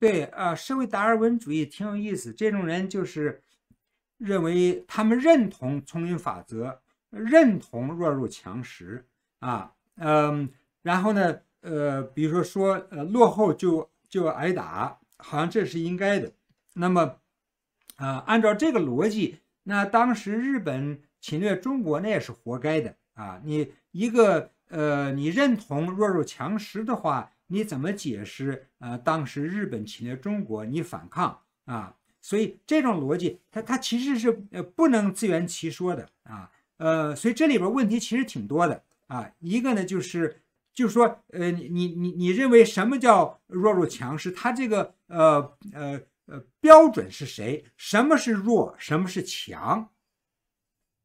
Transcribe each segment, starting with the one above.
对，呃，社会达尔文主义挺有意思。这种人就是认为他们认同丛林法则，认同弱肉强食啊，嗯，然后呢，呃，比如说说，呃，落后就就挨打，好像这是应该的。那么，啊，按照这个逻辑，那当时日本侵略中国，那也是活该的啊。你一个，呃，你认同弱肉强食的话。你怎么解释？呃，当时日本侵略中国，你反抗啊？所以这种逻辑，它它其实是呃不能自圆其说的啊。呃，所以这里边问题其实挺多的啊。一个呢就是就是说，呃，你你你认为什么叫弱肉强食？他这个呃呃呃标准是谁？什么是弱？什么是强？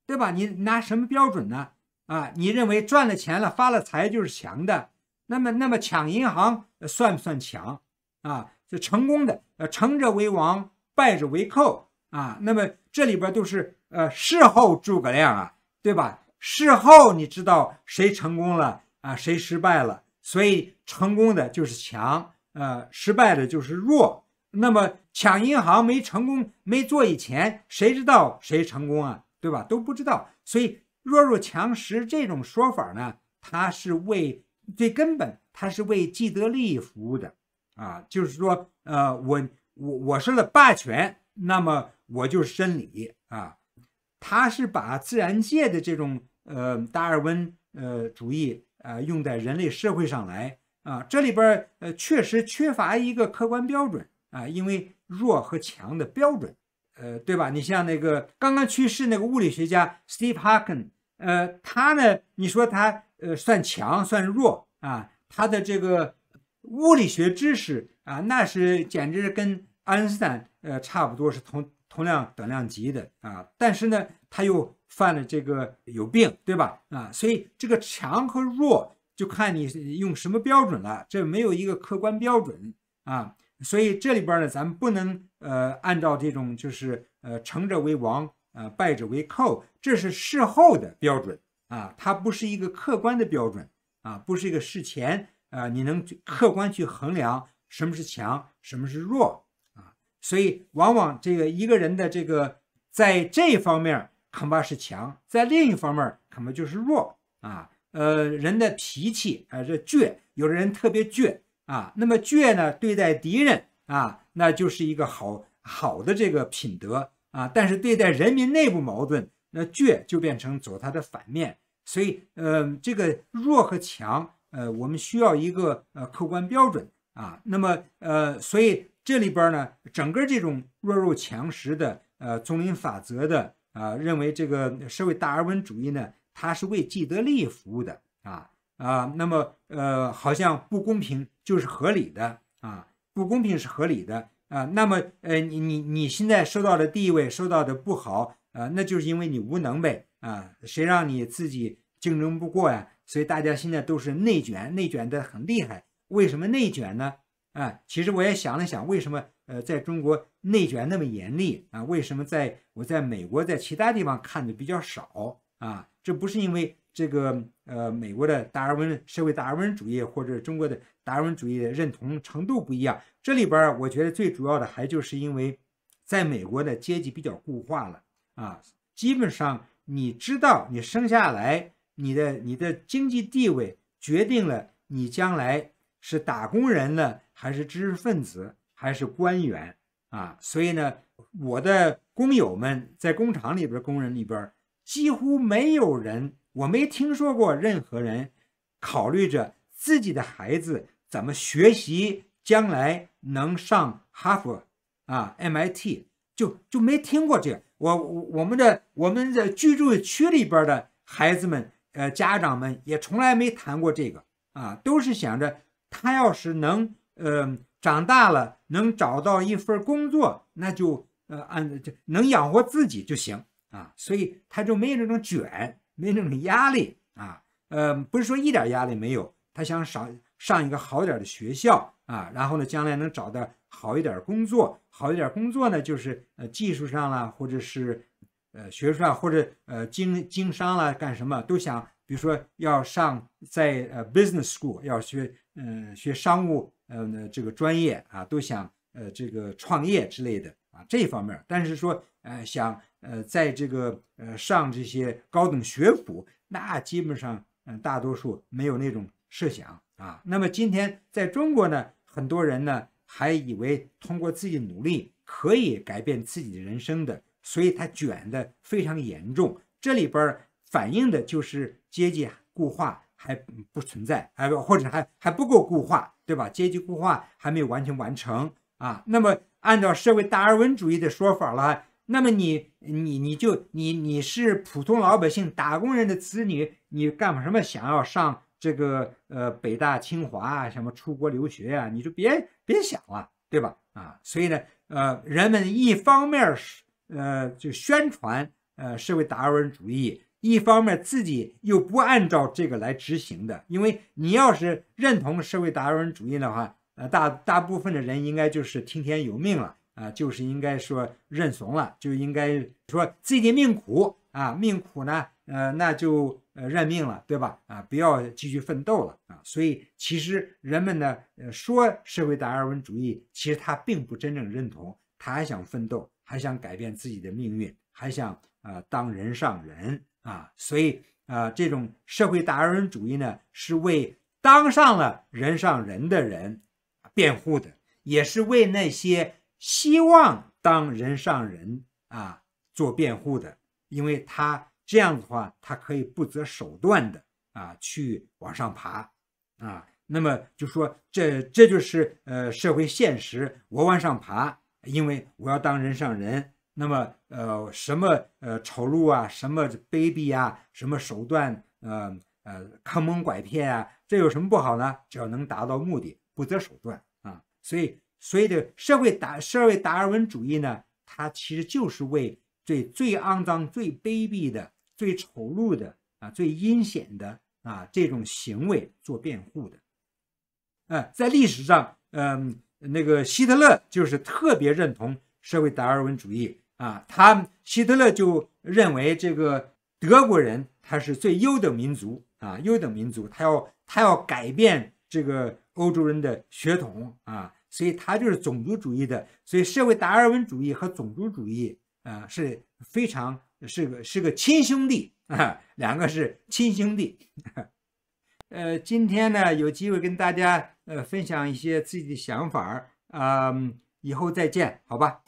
对吧？你拿什么标准呢？啊，你认为赚了钱了发了财就是强的？那么，那么抢银行算不算抢啊？就成功的，呃，成者为王，败者为寇啊。那么这里边都是，呃，事后诸葛亮啊，对吧？事后你知道谁成功了啊，谁失败了。所以成功的就是强，呃，失败的就是弱。那么抢银行没成功没做以前，谁知道谁成功啊？对吧？都不知道。所以弱肉强食这种说法呢，它是为。最根本，他是为既得利益服务的，啊，就是说，呃，我我我设了霸权，那么我就是真理啊，他是把自然界的这种呃达尔文呃主义啊用在人类社会上来啊，这里边呃确实缺乏一个客观标准啊，因为弱和强的标准，呃，对吧？你像那个刚刚去世那个物理学家 Steve Hawking，呃，他呢，你说他。呃，算强算弱啊？他的这个物理学知识啊，那是简直跟爱因斯坦呃差不多，是同同量等量级的啊。但是呢，他又犯了这个有病，对吧？啊，所以这个强和弱就看你用什么标准了，这没有一个客观标准啊。所以这里边呢，咱们不能呃按照这种就是呃成者为王，呃败者为寇，这是事后的标准。啊，它不是一个客观的标准啊，不是一个事前啊，你能客观去衡量什么是强，什么是弱啊？所以往往这个一个人的这个在这一方面恐怕是强，在另一方面恐怕就是弱啊。呃，人的脾气啊，这倔，有的人特别倔啊。那么倔呢，对待敌人啊，那就是一个好好的这个品德啊。但是对待人民内部矛盾，那倔就变成走他的反面。所以，呃，这个弱和强，呃，我们需要一个呃客观标准啊。那么，呃，所以这里边呢，整个这种弱肉强食的，呃，丛林法则的，啊，认为这个社会达尔文主义呢，它是为既得利益服务的啊啊。那么，呃，好像不公平就是合理的啊，不公平是合理的啊。那么，呃，你你你现在受到的地位受到的不好。啊，那就是因为你无能呗，啊，谁让你自己竞争不过呀？所以大家现在都是内卷，内卷的很厉害。为什么内卷呢？啊，其实我也想了想，为什么呃，在中国内卷那么严厉啊？为什么在我在美国在其他地方看的比较少啊？这不是因为这个呃，美国的达尔文社会达尔文主义或者中国的达尔文主义的认同程度不一样。这里边我觉得最主要的还就是因为在美国的阶级比较固化了。啊，基本上你知道，你生下来，你的你的经济地位决定了你将来是打工人呢，还是知识分子，还是官员啊？所以呢，我的工友们在工厂里边、工人里边，几乎没有人，我没听说过任何人考虑着自己的孩子怎么学习，将来能上哈佛啊、MIT。就就没听过这，个。我我们的我们的居住区里边的孩子们，呃，家长们也从来没谈过这个啊，都是想着他要是能，呃，长大了能找到一份工作，那就呃按就能养活自己就行啊，所以他就没有那种卷，没那种压力啊，呃，不是说一点压力没有，他想少。上一个好点的学校啊，然后呢，将来能找到好一点工作，好一点工作呢，就是呃技术上啦，或者是呃学术上，或者呃经经商啦，干什么，都想，比如说要上在呃 business school 要学嗯学商务嗯这个专业啊，都想呃这个创业之类的啊这方面，但是说呃想呃在这个呃上这些高等学府，那基本上嗯大多数没有那种设想。啊，那么今天在中国呢，很多人呢还以为通过自己努力可以改变自己的人生的，所以他卷的非常严重。这里边反映的就是阶级固化还不存在，还或者还还不够固化，对吧？阶级固化还没有完全完成啊。那么按照社会达尔文主义的说法了，那么你你你就你你是普通老百姓、打工人的子女，你干什么想要上？这个呃，北大、清华啊，什么出国留学啊，你就别别想了，对吧？啊，所以呢，呃，人们一方面是呃，就宣传呃，社会达尔文主义，一方面自己又不按照这个来执行的，因为你要是认同社会达尔文主义的话，呃，大大部分的人应该就是听天由命了啊，就是应该说认怂了，就应该说自己命苦。啊，命苦呢，呃，那就呃认命了，对吧？啊，不要继续奋斗了啊。所以其实人们呢，呃，说社会达尔文主义，其实他并不真正认同，他还想奋斗，还想改变自己的命运，还想呃当人上人啊。所以啊，这种社会达尔文主义呢，是为当上了人上人的人辩护的，也是为那些希望当人上人啊做辩护的。因为他这样的话，他可以不择手段的啊去往上爬啊。那么就说这这就是呃社会现实，我往上爬，因为我要当人上人。那么呃什么呃丑陋啊，什么卑鄙啊，什么手段呃呃坑蒙拐骗啊，这有什么不好呢？只要能达到目的，不择手段啊。所以所以的社会达社会达尔文主义呢，它其实就是为。最最肮脏、最卑鄙的、最丑陋的啊，最阴险的啊，这种行为做辩护的，呃，在历史上，嗯，那个希特勒就是特别认同社会达尔文主义啊，他希特勒就认为这个德国人他是最优等民族啊，优等民族，他要他要改变这个欧洲人的血统啊，所以他就是种族主义的，所以社会达尔文主义和种族主义。啊，是非常是个是个亲兄弟啊，两个是亲兄弟。呃，今天呢有机会跟大家呃分享一些自己的想法儿啊，以后再见，好吧。